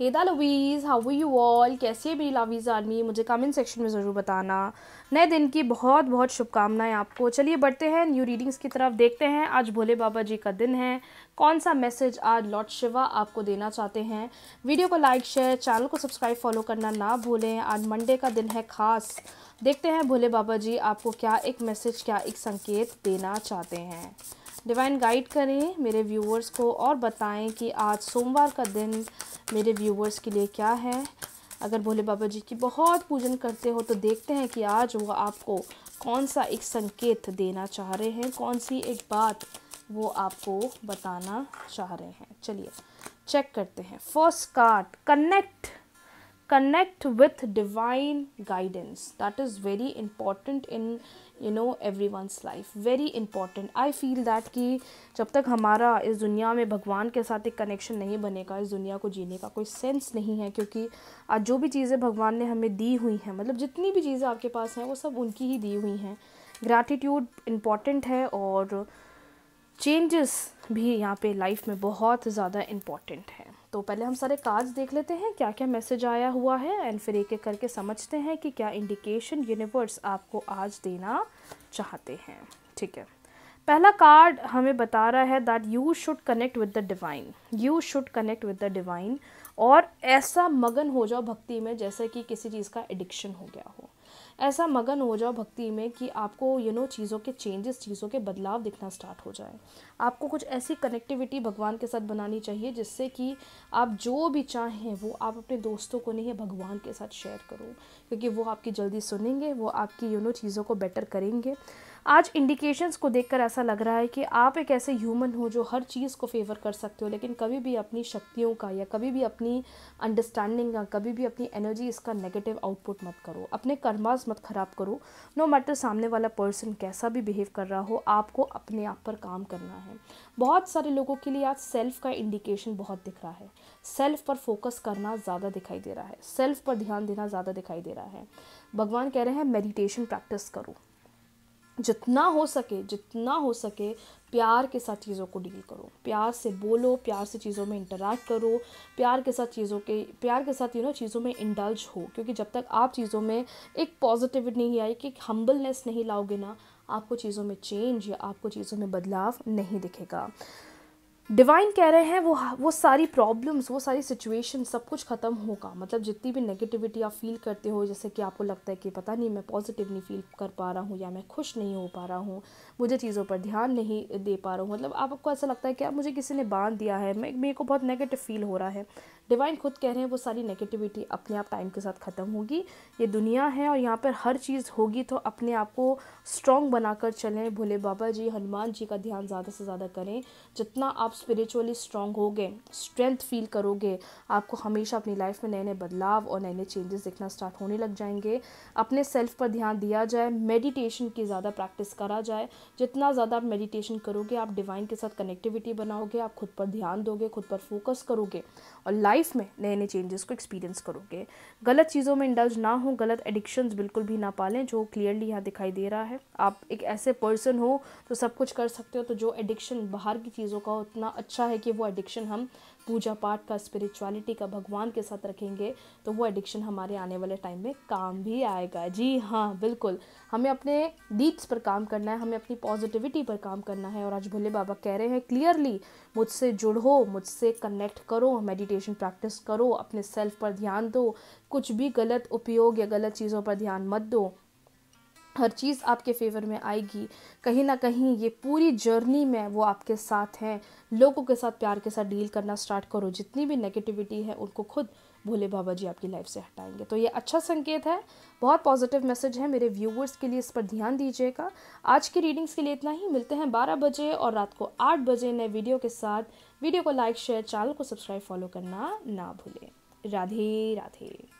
हेदा lovies how you all कैसी है मेरी लावीज़ आर्मी मुझे कमेंट सेक्शन में ज़रूर बताना नए दिन की बहुत बहुत शुभकामनाएं आपको चलिए बढ़ते हैं न्यू रीडिंग्स की तरफ देखते हैं आज भोले बाबा जी का दिन है कौन सा मैसेज आज लॉर्ड शिवा आपको देना चाहते हैं वीडियो को लाइक शेयर चैनल को सब्सक्राइब फॉलो करना ना भूलें आज मंडे का दिन है खास देखते हैं भोले बाबा जी आपको क्या एक मैसेज क्या एक संकेत देना चाहते हैं डिवाइन गाइड करें मेरे व्यूवर्स को और बताएं कि आज सोमवार का दिन मेरे व्यूवर्स के लिए क्या है अगर भोले बाबा जी की बहुत पूजन करते हो तो देखते हैं कि आज वो आपको कौन सा एक संकेत देना चाह रहे हैं कौन सी एक बात वो आपको बताना चाह रहे हैं चलिए चेक करते हैं first card connect connect with divine guidance that is very important in you know everyone's life very important I feel that कि जब तक हमारा इस दुनिया में भगवान के साथ एक कनेक्शन नहीं बनेगा इस दुनिया को जीने का कोई सेंस नहीं है क्योंकि आज जो भी चीज़ें भगवान ने हमें दी हुई हैं मतलब जितनी भी चीज़ें आपके पास हैं वो सब उनकी ही दी हुई हैं ग्रैटिट्यूड इम्पॉर्टेंट है और चेंजेस भी यहाँ पे लाइफ में बहुत ज़्यादा इम्पॉर्टेंट है तो पहले हम सारे कार्ड्स देख लेते हैं क्या क्या मैसेज आया हुआ है एंड फिर एक एक करके समझते हैं कि क्या इंडिकेशन यूनिवर्स आपको आज देना चाहते हैं ठीक है पहला कार्ड हमें बता रहा है that you should connect with the divine you should connect with the divine और ऐसा मगन हो जाओ भक्ति में जैसे कि किसी चीज़ का एडिक्शन हो गया हो ऐसा मगन हो जाओ भक्ति में कि आपको यू नो चीज़ों के चेंजेस चीज़ों के बदलाव दिखना स्टार्ट हो जाए आपको कुछ ऐसी कनेक्टिविटी भगवान के साथ बनानी चाहिए जिससे कि आप जो भी चाहें वो आप अपने दोस्तों को नहीं भगवान के साथ शेयर करो क्योंकि वो आपकी जल्दी सुनेंगे वो आपकी यू नो चीज़ों को बेटर करेंगे आज इंडिकेशंस को देखकर ऐसा लग रहा है कि आप एक ऐसे ह्यूमन हो जो हर चीज़ को फेवर कर सकते हो लेकिन कभी भी अपनी शक्तियों का या कभी भी अपनी अंडरस्टैंडिंग का कभी भी अपनी एनर्जी इसका नेगेटिव आउटपुट मत करो अपने कर्माज मत ख़राब करो नो मैटर सामने वाला पर्सन कैसा भी बिहेव कर रहा हो आपको अपने आप पर काम करना है बहुत सारे लोगों के लिए आज सेल्फ का इंडिकेशन बहुत दिख रहा है सेल्फ पर फोकस करना ज़्यादा दिखाई दे रहा है सेल्फ पर ध्यान देना ज़्यादा दिखाई दे रहा है भगवान कह रहे हैं मेडिटेशन प्रैक्टिस करो जितना हो सके जितना हो सके प्यार के साथ चीज़ों को डील करो प्यार से बोलो प्यार से चीज़ों में इंटरेक्ट करो प्यार के साथ चीज़ों के प्यार के साथ यू नो चीज़ों में इंडल्ज हो क्योंकि जब तक आप चीज़ों में एक पॉजिटिविटी नहीं आई कि हम्बलनेस नहीं लाओगे ना आपको चीज़ों में चेंज या आपको चीज़ों में बदलाव नहीं दिखेगा डिवाइन कह रहे हैं वो वो सारी प्रॉब्लम्स वो सारी सिचुएशन सब कुछ ख़त्म होगा मतलब जितनी भी नेगेटिविटी आप फील करते हो जैसे कि आपको लगता है कि पता नहीं मैं पॉजिटिव नहीं फील कर पा रहा हूँ या मैं खुश नहीं हो पा रहा हूँ मुझे चीज़ों पर ध्यान नहीं दे पा रहा हूँ मतलब आपको ऐसा लगता है कि आप मुझे किसी ने बांध दिया है मैं मेरे को बहुत नेगेटिव फील हो रहा है डिवाइन खुद कह रहे हैं वो सारी नेगेटिविटी अपने आप टाइम के साथ ख़त्म होगी ये दुनिया है और यहाँ पर हर चीज़ होगी तो अपने आप को स्ट्रॉन्ग बनाकर चलें भोले बाबा जी हनुमान जी का ध्यान ज़्यादा से ज़्यादा करें जितना आप स्पिरिचुअली स्ट्रांग होगे स्ट्रेंथ फील करोगे आपको हमेशा अपनी लाइफ में नए नए बदलाव और नए नए चेंजेस दिखना स्टार्ट होने लग जाएंगे अपने सेल्फ पर ध्यान दिया जाए मेडिटेशन की ज़्यादा प्रैक्टिस करा जाए जितना ज़्यादा आप मेडिटेशन करोगे आप डिवाइन के साथ कनेक्टिविटी बनाओगे आप खुद पर ध्यान दोगे खुद पर फोकस करोगे और लाइफ में नए नए चेंजेस को एक्सपीरियंस करोगे गलत चीज़ों में इंडल्ज ना हो गलत एडिक्शंस बिल्कुल भी ना पालें जो क्लियरली यहाँ दिखाई दे रहा है आप एक ऐसे पर्सन हो तो सब कुछ कर सकते हो तो जो एडिक्शन बाहर की चीज़ों का उतना कितना अच्छा है कि वो एडिक्शन हम पूजा पाठ का स्पिरिचुअलिटी का भगवान के साथ रखेंगे तो वो एडिक्शन हमारे आने वाले टाइम में काम भी आएगा जी हाँ बिल्कुल हमें अपने डीप्स पर काम करना है हमें अपनी पॉजिटिविटी पर काम करना है और आज भोले बाबा कह रहे हैं क्लियरली मुझसे जुड़ो मुझसे कनेक्ट करो मेडिटेशन प्रैक्टिस करो अपने सेल्फ पर ध्यान दो कुछ भी गलत उपयोग या गलत चीज़ों पर ध्यान मत दो हर चीज़ आपके फेवर में आएगी कहीं ना कहीं ये पूरी जर्नी में वो आपके साथ हैं लोगों के साथ प्यार के साथ डील करना स्टार्ट करो जितनी भी नेगेटिविटी है उनको खुद भोले बाबा जी आपकी लाइफ से हटाएंगे तो ये अच्छा संकेत है बहुत पॉजिटिव मैसेज है मेरे व्यूवर्स के लिए इस पर ध्यान दीजिएगा आज की रीडिंग्स के लिए इतना ही मिलते हैं बारह बजे और रात को आठ बजे नए वीडियो के साथ वीडियो को लाइक शेयर चैनल को सब्सक्राइब फॉलो करना ना भूलें राधे राधे